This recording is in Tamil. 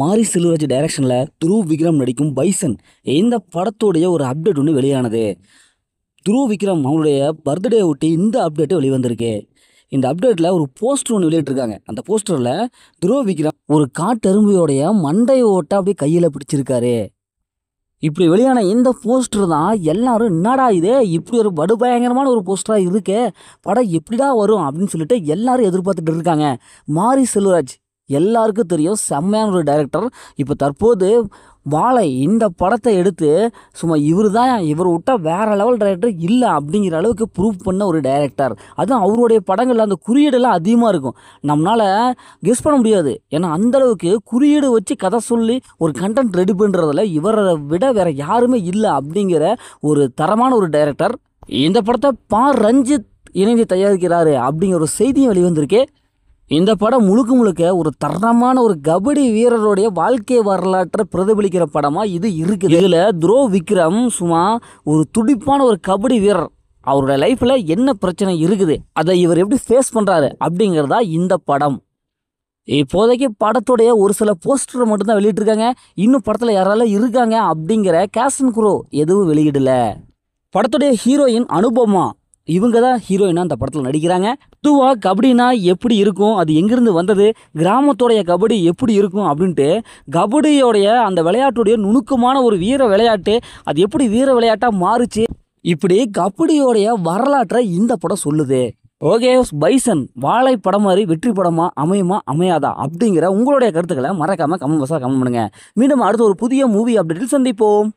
மாரி செல்வராஜ் டைரக்ஷனில் துருவ் விக்ரம் நடிக்கும் பைசன் இந்த படத்துடைய ஒரு அப்டேட் ஒன்று வெளியானது துருவ் விக்ரம் அவனுடைய பர்த்டே ஒட்டி இந்த அப்டேட்டு வெளிவந்திருக்கு இந்த அப்டேட்டில் ஒரு போஸ்டர் ஒன்று வெளியிட்டிருக்காங்க அந்த போஸ்டரில் துருவ விக்ரம் ஒரு காட்டெரும்புடைய மண்டை ஓட்ட அப்படியே கையில் பிடிச்சிருக்காரு இப்படி வெளியான இந்த போஸ்டர் தான் எல்லாரும் என்னடா இது இப்படி ஒரு படுபயங்கரமான ஒரு போஸ்டராக இருக்கே படம் எப்படிடா வரும் அப்படின்னு சொல்லிட்டு எல்லாரும் எதிர்பார்த்துட்டு இருக்காங்க மாரி செல்வராஜ் எல்லாருக்கும் தெரியும் செம்மையான ஒரு டைரக்டர் இப்போ தற்போது வாழை இந்த படத்தை எடுத்து சும்மா இவர் தான் இவர் விட்டால் வேறு லெவல் டைரக்டர் இல்லை அப்படிங்கிற அளவுக்கு ப்ரூவ் பண்ண ஒரு டைரக்டர் அதுவும் அவருடைய படங்களில் அந்த குறியீடுலாம் அதிகமாக இருக்கும் நம்மளால் கெஸ் பண்ண முடியாது ஏன்னா அந்தளவுக்கு குறியீடு வச்சு கதை சொல்லி ஒரு கண்டென்ட் ரெடி பண்ணுறதில் இவரை விட வேறு யாருமே இல்லை அப்படிங்கிற ஒரு தரமான ஒரு டைரக்டர் இந்த படத்தை பா ரஞ்சித் இணைந்து தயாரிக்கிறாரு அப்படிங்கிற ஒரு செய்தியும் வெளிவந்திருக்கேன் இந்த படம் முழுக்க முழுக்க ஒரு தரமான ஒரு கபடி வீரருடைய வாழ்க்கை வரலாற்றை பிரதிபலிக்கிற படமாக இது இருக்குது இதில் துரோ விக்ரம் சும்மா ஒரு துடிப்பான ஒரு கபடி வீரர் அவருடைய லைஃப்பில் என்ன பிரச்சனை இருக்குது அதை இவர் எப்படி ஃபேஸ் பண்ணுறாரு அப்படிங்கிறதா இந்த படம் இப்போதைக்கு படத்துடைய ஒரு சில போஸ்டரை மட்டும்தான் வெளியிட்டிருக்காங்க இன்னும் படத்தில் யாரால இருக்காங்க அப்படிங்கிற கேஷன் குரோ எதுவும் வெளியிடலை படத்துடைய ஹீரோயின் அனுபமா இவங்க தான் ஹீரோயினாக அந்த படத்தில் நடிக்கிறாங்க துவா கபடினா எப்படி இருக்கும் அது எங்கேருந்து வந்தது கிராமத்துடைய கபடி எப்படி இருக்கும் அப்படின்ட்டு கபடியோடைய அந்த விளையாட்டுடைய நுணுக்கமான ஒரு வீர விளையாட்டு அது எப்படி வீர விளையாட்டாக மாறுச்சு இப்படி கபடியோடைய வரலாற்றை இந்த படம் சொல்லுது ஓகே பைசன் வாழை படம் மாதிரி வெற்றி படமா அமையுமா அமையாதா அப்படிங்கிற உங்களுடைய கருத்துக்களை மறக்காமல் கமெண்ட் பஸ்ஸாக கமெண்ட் மீண்டும் அடுத்த ஒரு புதிய மூவி அப்டேட்டில் சந்திப்போம்